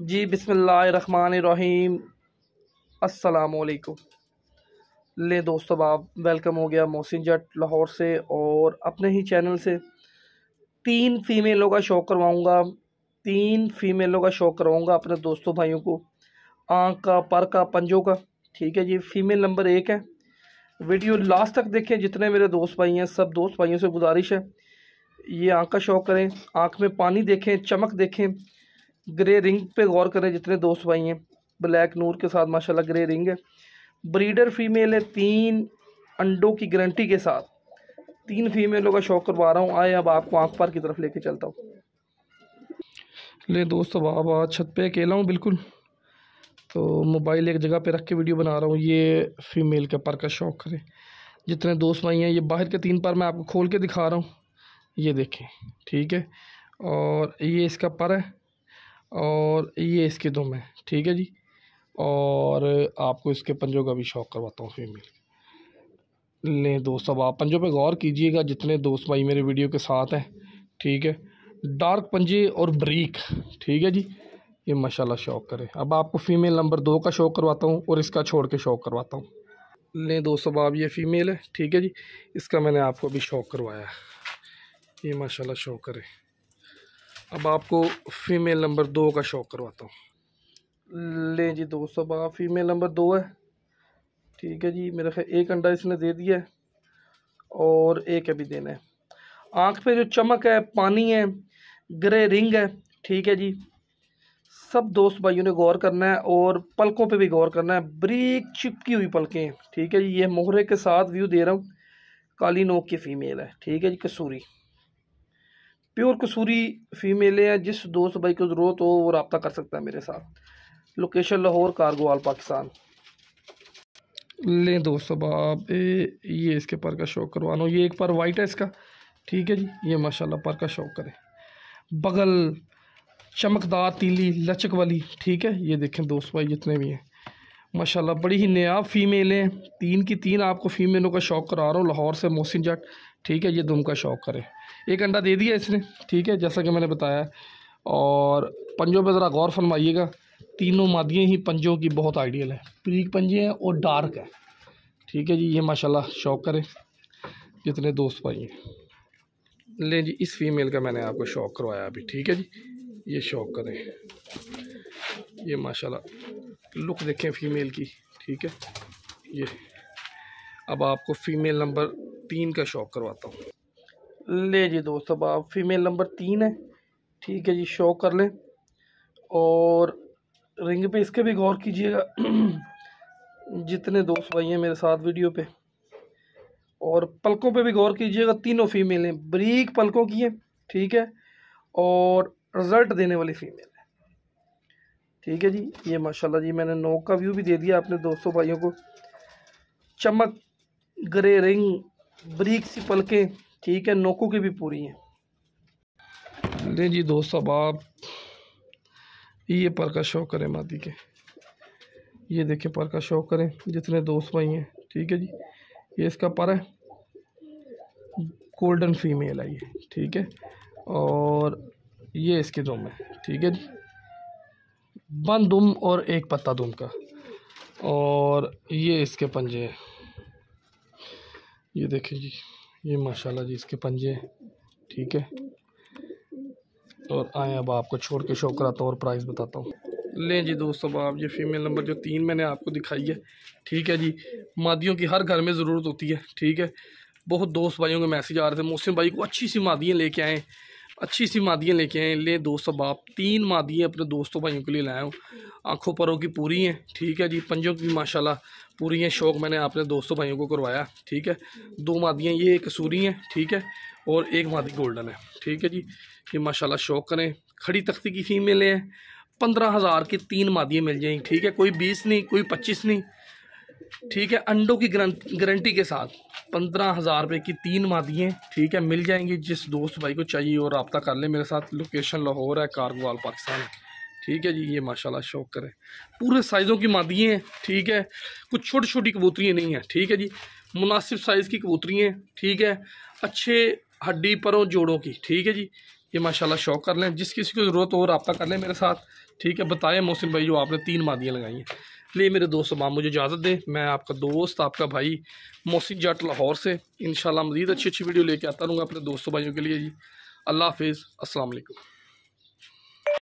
जी बिसमीम असलकुम ले दोस्तों बाब वेलकम हो गया मोहसिन जट लाहौर से और अपने ही चैनल से तीन फ़ीमेलों का शो करवाऊँगा तीन फ़ीमेलों का शो करवाऊँगा अपने दोस्तों भाइयों को आँख का पर का पंजों का ठीक है जी फ़ीमेल नंबर एक है वीडियो लास्ट तक देखें जितने मेरे दोस्त भाई हैं सब दोस्त भाइयों से गुजारिश है ये आँख का शौक करें आँख में पानी देखें चमक देखें ग्रे रिंग पे गौर करें जितने दोस्त भाई हैं ब्लैक नूर के साथ माशाल्लाह ग्रे रिंग है ब्रीडर फीमेल है तीन अंडों की गारंटी के साथ तीन फीमेलों का शौक करवा रहा हूँ आए अब आपको आँख पार की तरफ लेके चलता हूँ ले दोस्त अब आप छत पे अकेला हूँ बिल्कुल तो मोबाइल एक जगह पे रख के वीडियो बना रहा हूँ ये फ़ीमेल के पर का शौक करें जितने दोस्त भाई हैं ये बाहर के तीन पर मैं आपको खोल के दिखा रहा हूँ ये देखें ठीक है और ये इसका पर है और ये इसके दो में ठीक है जी और आपको इसके पंजों का भी शौक करवाता हूँ फीमेल ले दोस्त अब आप पंजों पे गौर कीजिएगा जितने दोस्त भाई मेरे वीडियो के साथ हैं ठीक है डार्क पंजे और ब्रीक ठीक है जी ये माशाल्लाह शौक करें अब आपको फ़ीमेल नंबर दो का शौक करवाता हूँ और इसका छोड़ के शौक करवाता हूँ दोस्त दोस्तों आप ये फ़ीमेल है ठीक है जी इसका मैंने आपको अभी शौक करवाया ये माशाल्लाह शौक करें अब आपको फीमेल नंबर दो का शौक करवाता हूँ ले जी दोस्तों अब आप फीमेल नंबर दो है ठीक है जी मेरा ख्याल एक अंडा इसने दे दिया है और एक अभी देना है आँख पे जो चमक है पानी है ग्रे रिंग है ठीक है जी सब दोस्त भाइयों ने गौर करना है और पलकों पे भी गौर करना है ब्रीक चिपकी हुई पलकें ठीक है जी ये मोहरे के साथ व्यू दे रहा हूँ काली नोक की फ़ीमेल है ठीक है जी कसूरी प्योर कसूरी फ़ीमेल है जिस दोस्त भाई को ज़रूरत हो वो रबता कर सकता है मेरे साथ लोकेशन लाहौर कारगोवाल पाकिस्तान लें दोस्तों ए ये इसके पर का शौक करवा लो ये एक पर वाइट है इसका ठीक है जी ये माशाल्लाह पर का शौक करें बगल चमकदार तीली लचक वाली ठीक है ये देखें दोस्त भाई जितने भी हैं माशाल्लाह बड़ी ही नयाब फ़ीमेलें तीन की तीन आपको फ़ीमेलों का शौक करा रहा हूँ लाहौर से मोहसिन जट ठीक है ये दुम का शौक करें एक अंडा दे दिया इसने ठीक है जैसा कि मैंने बताया और पंजों पर ज़रा गौर फरमाइएगा तीनों मादियाँ ही पंजों की बहुत आइडियल है प्रीक पंजे हैं और डार्क है ठीक है जी ये माशाल्लाह शौक करें जितने दोस्त भाई हैं ले जी इस फीमेल का मैंने आपको शौक करवाया अभी ठीक है जी ये शौक करें ये माशाल्लाह लुक देखें फ़ीमेल की ठीक है ये अब आपको फ़ीमेल नंबर तीन का शौक करवाता हूँ ले जी दोस्त अब आप फीमेल नंबर तीन है ठीक है जी शौक कर लें और रिंग पे इसके भी गौर कीजिएगा जितने दोस्त भाई हैं मेरे साथ वीडियो पे और पलकों पे भी गौर कीजिएगा तीनों फीमेल हैं ब्रीक पलकों की हैं ठीक है और रिज़ल्ट देने वाली फ़ीमेल है ठीक है जी ये माशाल्लाह जी मैंने नोक का व्यू भी दे दिया अपने दोस्तों भाइयों को चमक ग्रे रिंग ब्रिक सी पलकें ठीक है नोकों की भी पूरी हैं ले जी दोस्त अब आप ये पर का शौक करें मादी के ये देखें पर का शौक करें जितने दोस्त भाई हैं ठीक है जी ये इसका पर है गोल्डन फीमेल है ये ठीक है और ये इसके दुम है ठीक है जी बंद दुम और एक पत्ता दुम का और ये इसके पंजे हैं ये देखिए जी ये माशाल्लाह जी इसके पंजे ठीक है और आए अब आपको छोड़ के शौक कराता हूँ और प्राइस बताता हूँ ले जी दोस्तों अब आप ये फीमेल नंबर जो तीन मैंने आपको दिखाई है ठीक है जी मादियों की हर घर में ज़रूरत होती है ठीक है बहुत दोस्त भाइयों के मैसेज आ रहे थे मोहसिन भाई को अच्छी सी मादियाँ लेके आएँ अच्छी सी मादियाँ लेके आए ले दोस्तों बाप तीन मादियाँ अपने दोस्तों भाइयों के लिए लाया हूँ आँखों परों की पूरी हैं ठीक है जी पंजों की माशाल्लाह पूरी हैं शौक मैंने अपने दोस्तों भाइयों को करवाया ठीक है दो मादियाँ ये कसूरी हैं ठीक है और एक मादी गोल्डन है ठीक है जी ये माशाल्लाह शौक करें खड़ी तख्ती की फीमेल है पंद्रह हज़ार की तीन मादियाँ मिल जाएंगी ठीक है कोई बीस नहीं कोई पच्चीस नहीं ठीक है अंडों की गारंटी के साथ पंद्रह हज़ार रुपये की तीन मादियाँ ठीक है मिल जाएंगी जिस दोस्त भाई को चाहिए और रबता कर ले मेरे साथ लोकेशन लाहौर है कारगवाल पाकिस्तान ठीक है जी ये माशाल्लाह शौक करें पूरे साइज़ों की मादियाँ हैं ठीक है कुछ छोटी छोटी कबूतरियाँ नहीं हैं ठीक है जी मुनासिब साइज़ की कबूतरियाँ हैं ठीक है अच्छे हड्डी परों जोड़ों की ठीक है जी ये माशाल्लाह शौक कर लें जिस किसी को ज़रूरत हो रबता कर लें मेरे साथ ठीक है बताएं मौसम भाई जो आपने तीन मादियाँ लगाई हैं लिए मेरे दोस्त तमाम मुझे इजाज़त दें मैं आपका दोस्त आपका भाई मौसी जाट लाहौर से इन मज़ीद अच्छी अच्छी वीडियो लेके आता रहूँगा अपने दोस्तों भाइयों के लिए जी अल्लाह हाफिज़ असलकम